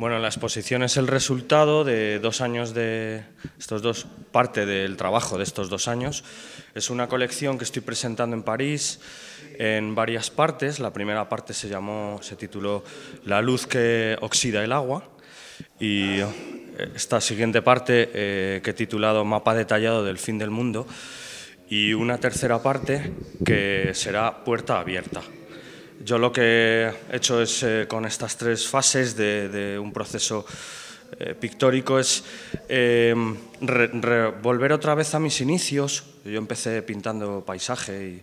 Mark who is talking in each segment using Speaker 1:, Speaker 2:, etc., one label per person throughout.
Speaker 1: Bueno, la exposición es el resultado de dos años de estos dos, parte del trabajo de estos dos años. Es una colección que estoy presentando en París en varias partes. La primera parte se llamó, se tituló La luz que oxida el agua y eh, esta siguiente parte eh, que he titulado Mapa detallado del fin del mundo y una tercera parte que será Puerta abierta. Yo lo que he hecho es, eh, con estas tres fases de, un proceso eh, pictórico, es em, volver otra vez a mis inicios. Yo empecé pintando paisaje y,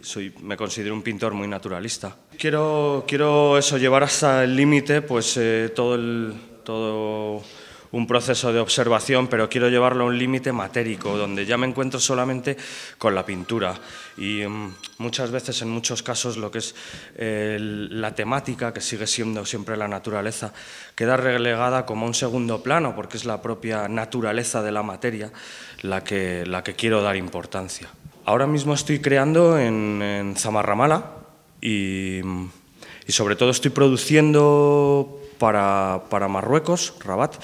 Speaker 1: soy, me considero un pintor muy naturalista. Quiero, quiero eso, llevar hasta el límite pues, eh, todo el... Todo un proceso de observación, pero quiero llevarlo a un límite matérico, donde ya me encuentro solamente con la pintura. Y mm, muchas veces, en muchos casos, lo que es eh, la temática, que sigue siendo siempre la naturaleza, queda relegada como un segundo plano, porque es la propia naturaleza de la materia la que, la que quiero dar importancia. Ahora mismo estoy creando en, Zamarramala mm, y sobre todo estoy produciendo para, Marruecos, Rabat,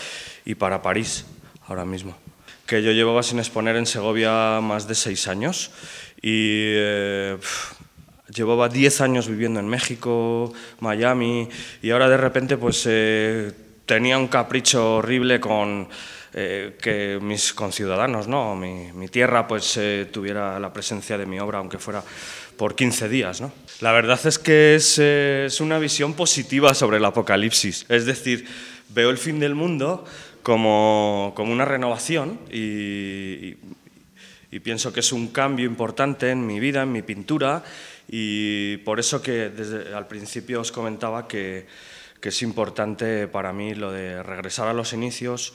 Speaker 1: y para París ahora mismo. Que yo llevaba sin exponer en Segovia más de seis años y eh, llevaba diez años viviendo en México, Miami, y ahora de repente pues... Eh, tenía un capricho horrible con eh, que mis conciudadanos, ¿no? mi, mi tierra, pues eh, tuviera la presencia de mi obra, aunque fuera por 15 días. ¿no? La verdad es que es, eh, es una visión positiva sobre el apocalipsis. Es decir, veo el fin del mundo como, como una renovación y, y pienso que es un cambio importante en mi vida, en mi pintura, y por eso que desde al principio os comentaba que que es importante para mí lo de regresar a los inicios,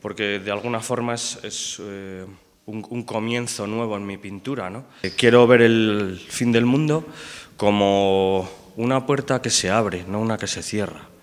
Speaker 1: porque de alguna forma es, eh, un, comienzo nuevo en mi pintura. ¿no? Eh, quiero ver el fin del mundo como una puerta que se abre, no una que se cierra.